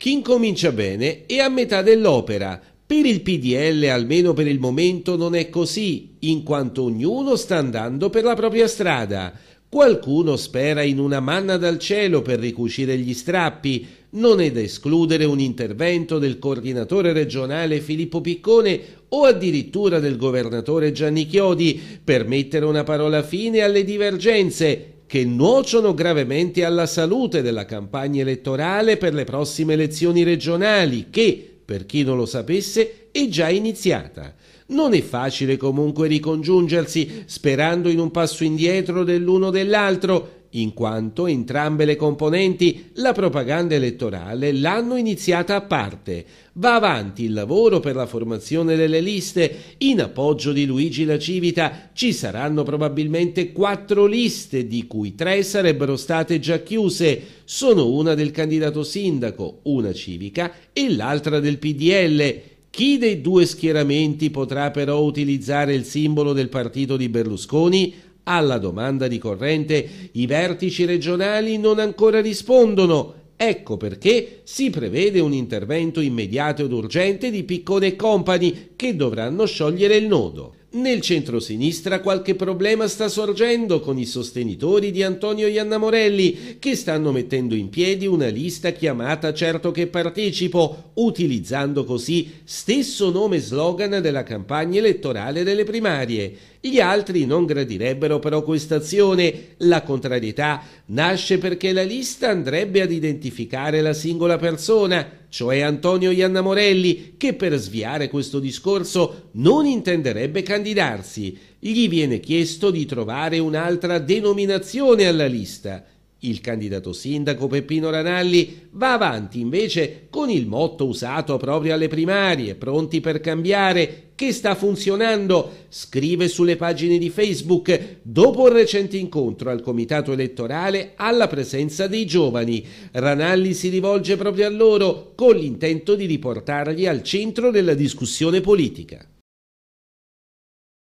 Chi incomincia bene è a metà dell'opera. Per il PDL, almeno per il momento, non è così, in quanto ognuno sta andando per la propria strada. Qualcuno spera in una manna dal cielo per ricucire gli strappi, non è da escludere un intervento del coordinatore regionale Filippo Piccone o addirittura del governatore Gianni Chiodi per mettere una parola fine alle divergenze che nuociono gravemente alla salute della campagna elettorale per le prossime elezioni regionali che, per chi non lo sapesse, è già iniziata. Non è facile comunque ricongiungersi sperando in un passo indietro dell'uno dell'altro in quanto entrambe le componenti, la propaganda elettorale, l'hanno iniziata a parte. Va avanti il lavoro per la formazione delle liste. In appoggio di Luigi La Civita ci saranno probabilmente quattro liste, di cui tre sarebbero state già chiuse. Sono una del candidato sindaco, una civica e l'altra del PDL. Chi dei due schieramenti potrà però utilizzare il simbolo del partito di Berlusconi? Alla domanda di corrente i vertici regionali non ancora rispondono. Ecco perché si prevede un intervento immediato ed urgente di Piccone e Company che dovranno sciogliere il nodo. Nel centro-sinistra qualche problema sta sorgendo con i sostenitori di Antonio Iannamorelli che stanno mettendo in piedi una lista chiamata Certo che partecipo, utilizzando così stesso nome slogan della campagna elettorale delle primarie. Gli altri non gradirebbero però questa azione. La contrarietà nasce perché la lista andrebbe ad identificare la singola persona, cioè Antonio Iannamorelli, che per sviare questo discorso non intenderebbe candidarsi. Gli viene chiesto di trovare un'altra denominazione alla lista il candidato sindaco Peppino Ranalli va avanti invece con il motto usato proprio alle primarie, pronti per cambiare, che sta funzionando. Scrive sulle pagine di Facebook, dopo un recente incontro al comitato elettorale alla presenza dei giovani. Ranalli si rivolge proprio a loro con l'intento di riportarli al centro della discussione politica.